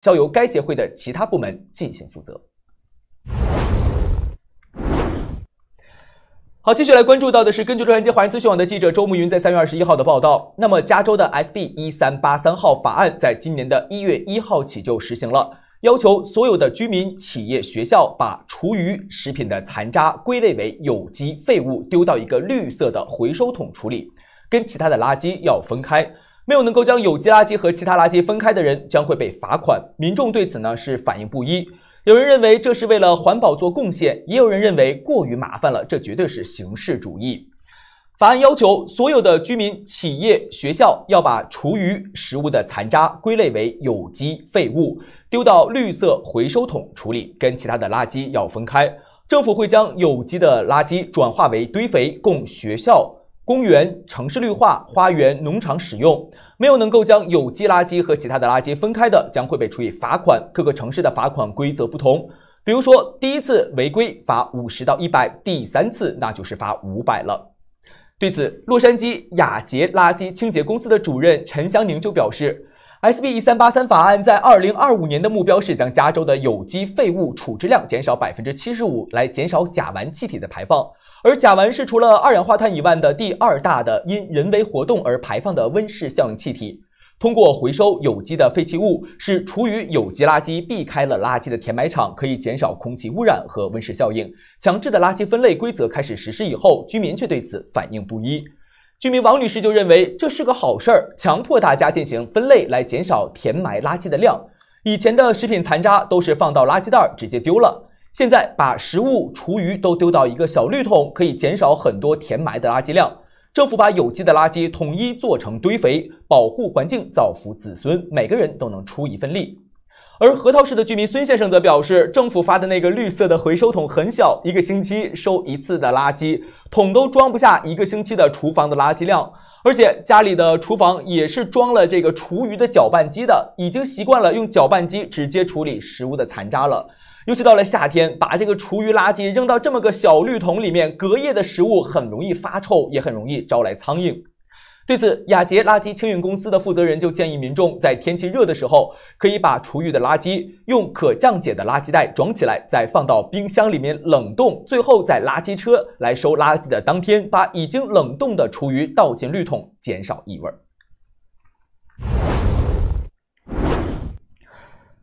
交由该协会的其他部门进行负责。好，继续来关注到的是，根据洛杉矶华人资讯网的记者周慕云在三月二十一号的报道，那么加州的 SB 一三八三号法案在今年的一月一号起就实行了，要求所有的居民、企业、学校把厨余食品的残渣归类为有机废物，丢到一个绿色的回收桶处理，跟其他的垃圾要分开。没有能够将有机垃圾和其他垃圾分开的人将会被罚款。民众对此呢是反应不一，有人认为这是为了环保做贡献，也有人认为过于麻烦了，这绝对是形式主义。法案要求所有的居民、企业、学校要把厨余食物的残渣归类为有机废物，丢到绿色回收桶处理，跟其他的垃圾要分开。政府会将有机的垃圾转化为堆肥，供学校。公园、城市绿化、花园、农场使用，没有能够将有机垃圾和其他的垃圾分开的，将会被处以罚款。各个城市的罚款规则不同，比如说第一次违规罚五十到一百，第三次那就是罚五百了。对此，洛杉矶雅洁垃圾清洁公司的主任陈湘宁就表示，SB 一三八三法案在二零二五年的目标是将加州的有机废物处置量减少百分之七十五，来减少甲烷气体的排放。而甲烷是除了二氧化碳以外的第二大的因人为活动而排放的温室效应气体。通过回收有机的废弃物，使厨余有机垃圾避开了垃圾的填埋场，可以减少空气污染和温室效应。强制的垃圾分类规则开始实施以后，居民却对此反应不一。居民王女士就认为这是个好事儿，强迫大家进行分类来减少填埋垃圾的量。以前的食品残渣都是放到垃圾袋直接丢了。现在把食物厨余都丢到一个小绿桶，可以减少很多填埋的垃圾量。政府把有机的垃圾统一做成堆肥，保护环境，造福子孙，每个人都能出一份力。而河套市的居民孙先生则表示，政府发的那个绿色的回收桶很小，一个星期收一次的垃圾桶都装不下一个星期的厨房的垃圾量，而且家里的厨房也是装了这个厨余的搅拌机的，已经习惯了用搅拌机直接处理食物的残渣了。尤其到了夏天，把这个厨余垃圾扔到这么个小绿桶里面，隔夜的食物很容易发臭，也很容易招来苍蝇。对此，雅洁垃圾清运公司的负责人就建议民众，在天气热的时候，可以把厨余的垃圾用可降解的垃圾袋装起来，再放到冰箱里面冷冻，最后在垃圾车来收垃圾的当天，把已经冷冻的厨余倒进绿桶，减少异味儿。